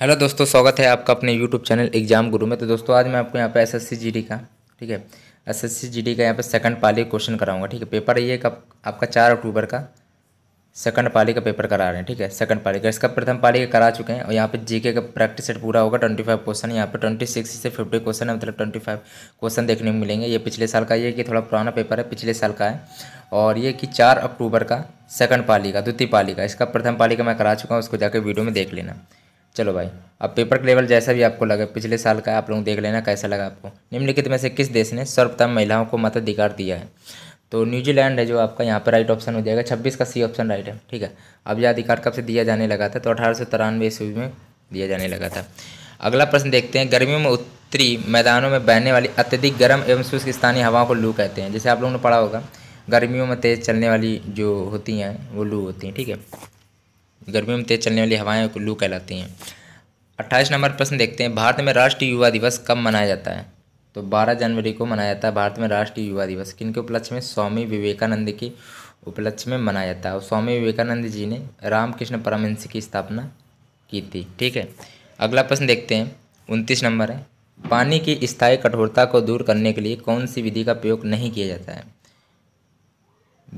hello दोस्तों स्वागत है आपका अपने यूट्यूब चैनल एग्जाम गुरु में तो दोस्तों आज मैं आपको यहाँ पे एसएससी जीडी का ठीक है एसएससी जीडी का यहाँ पे सेकंड पाली क्वेश्चन कराऊंगा ठीक है पेपर ये कब आपका चार अक्टूबर का सेकंड पाली का पेपर करा रहे हैं ठीक है सेकंड पाली का इसका प्रथम पाली का करा चुके हैं और यहाँ पे जीके का प्रैक्टिस सेट पूरा होगा ट्वेंटी फाइव क्वेश्चन यहाँ पे ट्वेंटी सिक्स से फिफ्टी क्वेश्चन है मतलब ट्वेंटी फाइव क्वेश्चन देखने को मिलेंगे ये पिछले साल का ये कि थोड़ा पुराना पेपर है पिछले साल का है और ये कि चार अक्टूबर का सेकंड पाली का द्वितीय पाली का इसका प्रथम पाली का मैं करा चुका हूँ उसको जाकर वीडियो में देख लेना चलो भाई अब पेपर का लेवल जैसा भी आपको लगे पिछले साल का आप लोग देख लेना कैसा लगा आपको निम्नलिखित में से किस देश ने सर्वप्रथम महिलाओं को मताधिकार दिया है तो न्यूजीलैंड है जो आपका यहाँ पर राइट ऑप्शन हो जाएगा छब्बीस का सी ऑप्शन राइट है ठीक है अब यह अधिकार कब से दिया जाने लगा था तो अठारह सौ तिरानवे ईस्वी में दिया जाने लगा था अगला प्रश्न देखते हैं गर्मियों में उत्तरी मैदानों में बहने वाली अत्यधिक गर्म एवं शुष्क स्थानीय हवाओं को लू कहते हैं जैसे आप लोगों ने पढ़ा होगा गर्मियों में तेज़ चलने वाली जो होती हैं वो लू होती हैं ठीक है गर्मियों में तेज़ चलने वाली हवाएं लू कहलाती हैं अट्ठाईस नंबर प्रश्न देखते हैं भारत में राष्ट्रीय युवा दिवस कब मनाया जाता है तो 12 जनवरी को मनाया जाता है भारत में राष्ट्रीय युवा दिवस किन के उपलक्ष्य में स्वामी विवेकानंद के उपलक्ष्य में मनाया जाता है और स्वामी विवेकानंद जी ने रामकृष्ण परमहंस की स्थापना की थी ठीक है अगला प्रश्न देखते हैं उनतीस नंबर है पानी की स्थायी कठोरता को दूर करने के लिए कौन सी विधि का प्रयोग नहीं किया जाता है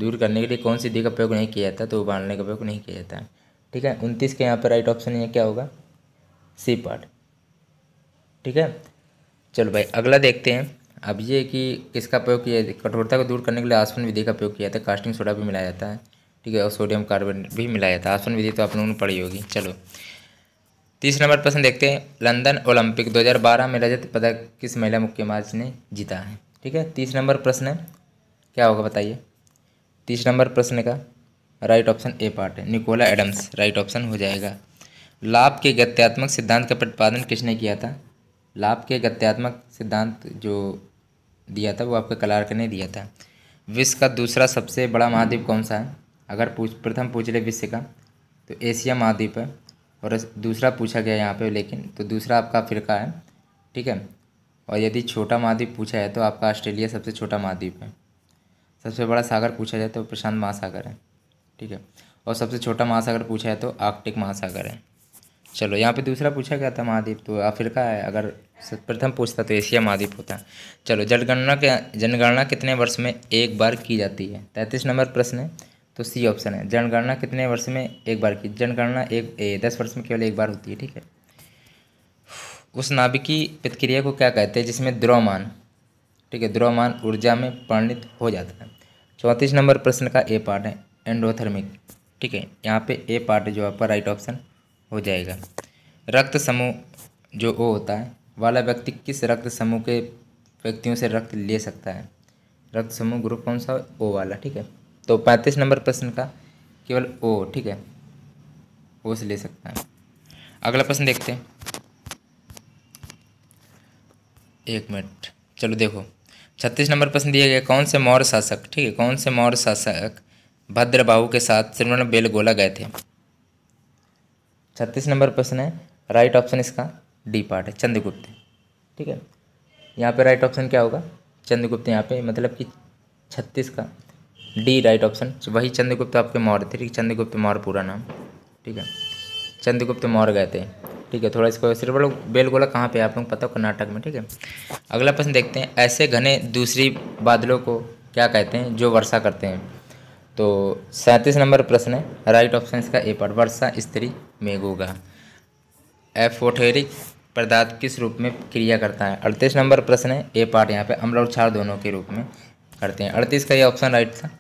दूर करने के लिए कौन सी विधि का प्रयोग नहीं किया जाता तो उबालने का प्रयोग नहीं किया जाता है ठीक है उनतीस के यहाँ पर राइट ऑप्शन ये क्या होगा सी पार्ट ठीक है चलो भाई अगला देखते हैं अब ये कि किसका प्रयोग किया कठोरता को दूर करने के लिए आसवन विधि का प्रयोग किया जाता है कास्टिंग सोडा भी मिलाया जाता है ठीक है और सोडियम कार्बोनेट भी मिलाया जाता है आसवन विधि तो आप लोगों ने पढ़ी होगी चलो तीस नंबर प्रश्न देखते हैं लंदन ओलंपिक 2012 में रजत पदक किस महिला मुक्केबाज ने जीता है ठीक है तीस नंबर प्रश्न है क्या होगा बताइए तीस नंबर प्रश्न का राइट ऑप्शन ए पार्ट है निकोला एडम्स राइट ऑप्शन हो जाएगा लाभ के गत्यात्मक सिद्धांत का प्रतिपादन किसने किया था लाभ के गत्यात्मक सिद्धांत जो दिया था वो आपके कलार्क ने दिया था विश्व का दूसरा सबसे बड़ा महाद्वीप कौन सा है अगर पूछ प्रथम पूछ ले विश्व का तो एशिया महाद्वीप है और दूसरा पूछा गया यहाँ पे लेकिन तो दूसरा आपका अफ्रीका है ठीक है और यदि छोटा महाद्वीप पूछा है तो आपका ऑस्ट्रेलिया सबसे छोटा महाद्वीप है सबसे बड़ा सागर पूछा जाए तो प्रशांत महासागर है ठीक है और सबसे छोटा महासागर पूछा है तो आर्कटिक महासागर है चलो यहाँ पे दूसरा पूछा गया था महाद्वीप तो अफ्रीका है अगर प्रथम पूछता तो एशिया महाद्वीप होता है चलो जनगणना के जनगणना कितने वर्ष में एक बार की जाती है तैंतीस नंबर प्रश्न है तो सी ऑप्शन है जनगणना कितने वर्ष में एक बार की जनगणना एक ए, दस वर्ष में केवल एक बार होती है ठीक है उस नाभिकी प्रतिक्रिया को क्या कहते हैं जिसमें द्रव्यमान ठीक है द्रव्यमान ऊर्जा में परिणित हो जाता है चौंतीस नंबर प्रश्न का ए पार्ट है एंडोथर्मिक ठीक है यहाँ पे ए पार्ट जो आपका राइट ऑप्शन हो जाएगा रक्त समूह जो ओ होता है वाला व्यक्ति किस रक्त समूह के व्यक्तियों से रक्त ले सकता है रक्त समूह ग्रुप कौन सा ओ वाला ठीक है तो पैंतीस नंबर प्रश्न का केवल ओ ठीक है ओ से ले सकता है अगला प्रश्न देखते हैं एक मिनट चलो देखो छत्तीस नंबर प्रश्न दिया गया कौन से मौर्य शासक ठीक है कौन से मौर्य शासक भद्रबाहू के साथ श्रीमण बेलगोला गए थे छत्तीस नंबर प्रश्न है राइट ऑप्शन इसका डी पार्ट है चंद्रगुप्त ठीक है यहाँ पे राइट ऑप्शन क्या होगा चंद्रगुप्त यहाँ पे मतलब कि छत्तीस का डी राइट ऑप्शन वही चंद्रगुप्त आपके मौर्य थे ठीक चंद्रगुप्त मौर्य पूरा नाम ठीक है चंद्रगुप्त मौर्य गए थे ठीक है थोड़ा इसको सिर्फ लोग बेलगोला कहाँ पे आप लोग पता हो कर्नाटक में ठीक है अगला प्रश्न देखते हैं ऐसे घने दूसरी बादलों को क्या कहते हैं जो वर्षा करते हैं तो सैंतीस नंबर प्रश्न है राइट ऑप्शन इसका ए पार्ट वर्षा स्त्री मेगोगा एफोटेरिक पदार्थ किस रूप में क्रिया करता है अड़तीस नंबर प्रश्न है ए पार्ट यहाँ पे अम्ल और क्षार दोनों के रूप में करते हैं अड़तीस का ये ऑप्शन राइट था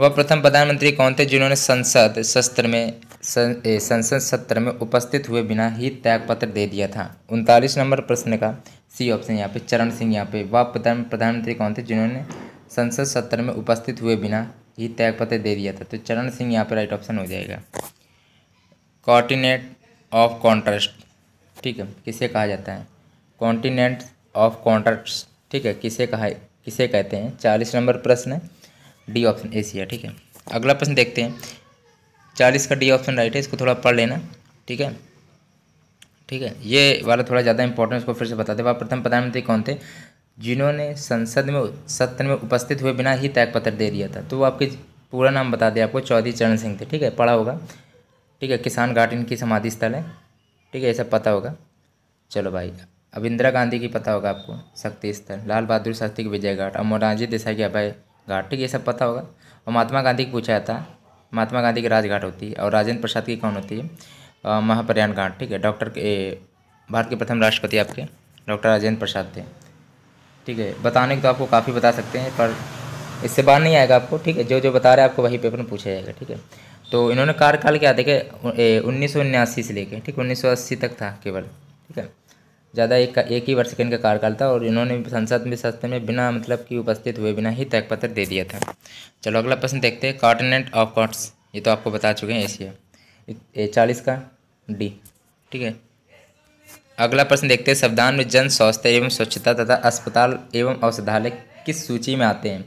वह प्रथम प्रधानमंत्री कौन थे जिन्होंने संसद सत्र में संसद सत्र में उपस्थित हुए बिना ही त्यागपत्र दे दिया था उनतालीस नंबर प्रश्न का सी ऑप्शन यहाँ पे चरण सिंह यहाँ पे वह प्रधानमंत्री कौन थे जिन्होंने संसद सत्र में उपस्थित हुए बिना ही त्यागपत्र दे दिया था तो चरण सिंह यहाँ पे राइट ऑप्शन हो जाएगा कॉन्टीनेंट ऑफ कॉन्ट्रास्ट ठीक है किसे कहा जाता है कॉन्टिनेंट ऑफ कॉन्ट्रास्ट ठीक है किसे कहा किसे कहते हैं चालीस नंबर प्रश्न है डी ऑप्शन एशिया ठीक है अगला प्रश्न देखते हैं चालीस का डी ऑप्शन राइट है इसको थोड़ा पढ़ लेना ठीक है ठीक है ये वाला थोड़ा ज़्यादा इंपॉर्टेंस उसको फिर से बता दे वह प्रथम प्रधानमंत्री कौन थे जिन्होंने संसद में सत्र में उपस्थित हुए बिना ही त्यागपत्र दे दिया था तो वो आपके पूरा नाम बता दिया आपको चौधरी चरण सिंह थे ठीक है पढ़ा होगा ठीक है किसान घाट इनकी समाधि स्थल है ठीक है ये सब पता होगा चलो भाई अब इंदिरा गांधी की पता होगा आपको शक्ति स्थल लाल बहादुर शास्त्री की विजय घाट और मोरारजी देसाई की अभय घाट ठीक ये सब पता होगा और महात्मा गांधी की पूछा जाता महात्मा गांधी की राजघाट होती है और राजेंद्र प्रसाद की कौन होती है महाप्रयाण घाट ठीक है डॉक्टर भारत के प्रथम राष्ट्रपति आपके डॉक्टर राजेंद्र प्रसाद थे ठीक है बताने के तो आपको काफ़ी बता सकते हैं पर इससे बाहर नहीं आएगा आपको ठीक है जो जो बता रहे हैं आपको वही पेपर में पूछा जाएगा ठीक है तो इन्होंने कार्यकाल क्या देखे उन्नीस से लेके ठीक उन्नीस तक था केवल ठीक है ज़्यादा एक एक ही वर्ष के इनका कार्यकाल था और इन्होंने संसद में सत्र में बिना मतलब कि उपस्थित हुए बिना ही त्यागपत्र दे दिया था चलो अगला प्रश्न देखते हैं कॉन्टिनेंट ऑफ कॉट्स ये तो आपको बता चुके हैं एशिया ए चालीस का डी ठीक है अगला प्रश्न देखते हैं संविधान में जन स्वास्थ्य एवं स्वच्छता तथा अस्पताल एवं औषधालय किस सूची में आते हैं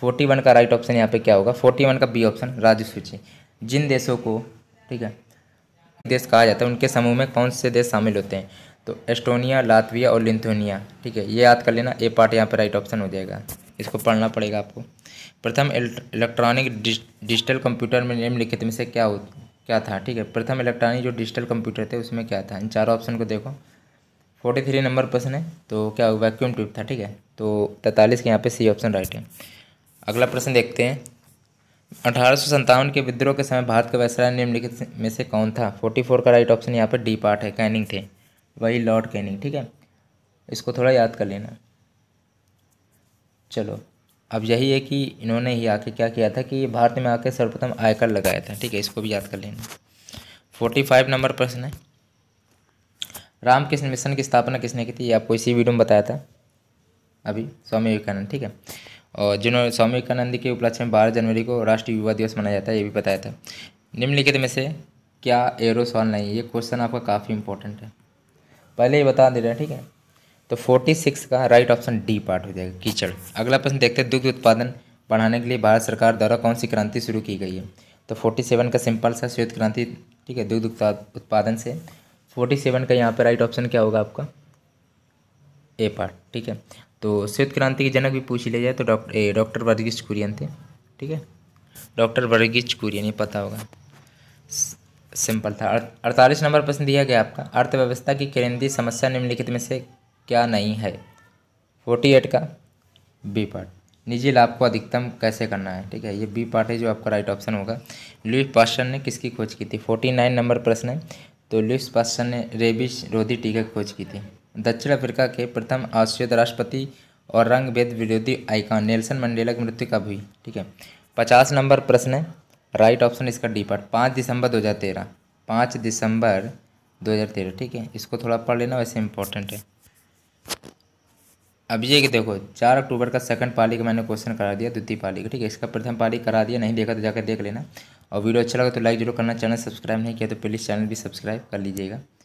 फोर्टी वन का राइट ऑप्शन यहाँ पे क्या होगा फोर्टी वन का बी ऑप्शन राज्य सूची जिन देशों को ठीक है देश कहा जाता है उनके समूह में कौन से देश शामिल होते हैं तो एस्टोनिया लातविया और लिथुनिया ठीक है ये याद कर लेना ए पार्ट यहाँ पर राइट ऑप्शन हो जाएगा इसको पढ़ना पड़ेगा आपको प्रथम इलेक्ट्रॉनिक डिजिटल कंप्यूटर में निम्नलिखित में से क्या हो क्या था ठीक है प्रथम इलेक्ट्रॉनिक जो डिजिटल कंप्यूटर थे उसमें क्या था इन चारों ऑप्शन को देखो फोर्टी थ्री नंबर प्रश्न है तो क्या वैक्यूम ट्यूब था ठीक है तो तैंतालीस के यहाँ पे सी ऑप्शन राइट है अगला प्रश्न देखते हैं अठारह के विद्रोह के समय भारत का वैसराय निम्नलिखित में से कौन था फोर्टी फोर का राइट ऑप्शन यहाँ पर डी पार्ट है कैनिंग थे वही लॉर्ड कैनिंग ठीक है इसको थोड़ा याद कर लेना चलो अब यही है कि इन्होंने ही आके क्या किया था कि भारत में आके सर्वप्रथम आयकर लगाया था ठीक है इसको भी याद कर लेना फोर्टी फाइव नंबर प्रश्न है रामकृष्ण मिशन की स्थापना किसने की थी आपको इसी वीडियो में बताया था अभी स्वामी विवेकानंद ठीक है और जिन्होंने स्वामी विवेकानंद के उपलक्ष्य में बारह जनवरी को राष्ट्रीय युवा दिवस मनाया जाता है ये भी बताया था निम्नलिखित में से क्या एरोसॉल नहीं ये क्वेश्चन आपका काफ़ी इंपॉर्टेंट है पहले ही बता दे रहे हैं ठीक है तो फोर्टी सिक्स का राइट ऑप्शन डी पार्ट हो जाएगा कीचड़ अगला प्रश्न देखते हैं दुग्ध उत्पादन बढ़ाने के लिए भारत सरकार द्वारा कौन सी क्रांति शुरू की गई है तो फोर्टी सेवन का सिंपल सा श्वेत क्रांति ठीक है दुग्ध उत्पादन से फोर्टी सेवन का यहाँ पर राइट ऑप्शन क्या होगा आपका ए पार्ट ठीक है तो श्वेत क्रांति के जनक भी पूछ लिया जाए तो डॉक्टर डॉक्टर वर्गीज कुरियन थे ठीक है डॉक्टर वर्गीज कुरियन ये पता होगा सिंपल था अड़तालीस नंबर प्रश्न दिया गया आपका अर्थव्यवस्था की केंद्रीय समस्या निम्नलिखित में से क्या नहीं है फोर्टी एट का बी पार्ट निजी लाभ को अधिकतम कैसे करना है ठीक है ये बी पार्ट है जो आपका राइट ऑप्शन होगा लुइस पास्टर ने किसकी खोज की थी फोर्टी नाइन नंबर प्रश्न है तो लुइस पास्टर ने रेबिस रोधी टीका की खोज की थी दक्षिण अफ्रीका के प्रथम आश्रित राष्ट्रपति और रंग भेद विरोधी आइकॉन नेल्सन मंडेला की मृत्यु कब हुई ठीक है पचास नंबर प्रश्न है राइट ऑप्शन इसका डी पार्ट पाँच दिसंबर दो हज़ार तेरह पाँच दिसंबर दो हज़ार तेरह ठीक है इसको थोड़ा पढ़ लेना वैसे इंपॉर्टेंट है अब ये कि देखो चार अक्टूबर का सेकंड पाली का मैंने क्वेश्चन करा दिया द्वितीय पाली का ठीक है इसका प्रथम पाली करा दिया नहीं देखा तो जाकर देख लेना और वीडियो अच्छा लगा तो लाइक जरूर करना चैनल सब्सक्राइब नहीं किया तो प्लीज़ चैनल भी सब्सक्राइब कर लीजिएगा